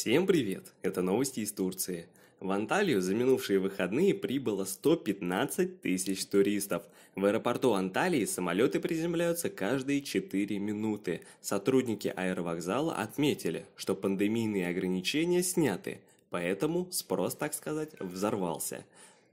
Всем привет! Это новости из Турции. В Анталию за минувшие выходные прибыло 115 тысяч туристов. В аэропорту Анталии самолеты приземляются каждые 4 минуты. Сотрудники аэровокзала отметили, что пандемийные ограничения сняты, поэтому спрос, так сказать, взорвался.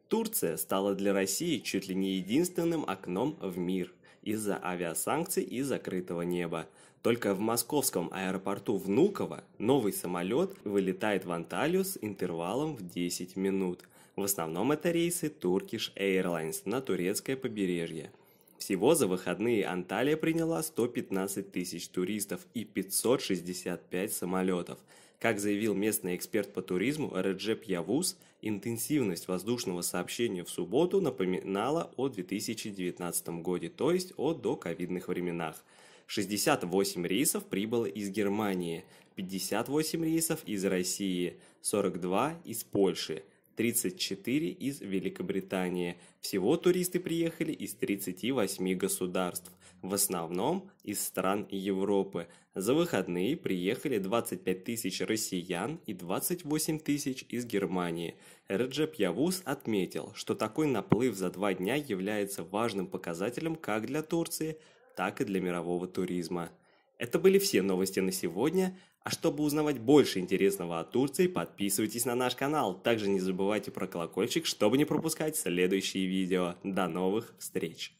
Турция стала для России чуть ли не единственным окном в мир – из-за авиасанкций и закрытого неба. Только в московском аэропорту Внуково новый самолет вылетает в Анталию с интервалом в 10 минут. В основном это рейсы Turkish Airlines на турецкое побережье. Всего за выходные Анталия приняла 115 тысяч туристов и 565 самолетов – как заявил местный эксперт по туризму Реджеп Явуз, интенсивность воздушного сообщения в субботу напоминала о 2019 году, то есть о доковидных временах. 68 рейсов прибыло из Германии, 58 рейсов из России, 42 из Польши – 34 из Великобритании. Всего туристы приехали из 38 государств, в основном из стран Европы. За выходные приехали 25 тысяч россиян и 28 тысяч из Германии. Реджеп Явуз отметил, что такой наплыв за два дня является важным показателем как для Турции, так и для мирового туризма. Это были все новости на сегодня, а чтобы узнавать больше интересного о Турции, подписывайтесь на наш канал. Также не забывайте про колокольчик, чтобы не пропускать следующие видео. До новых встреч!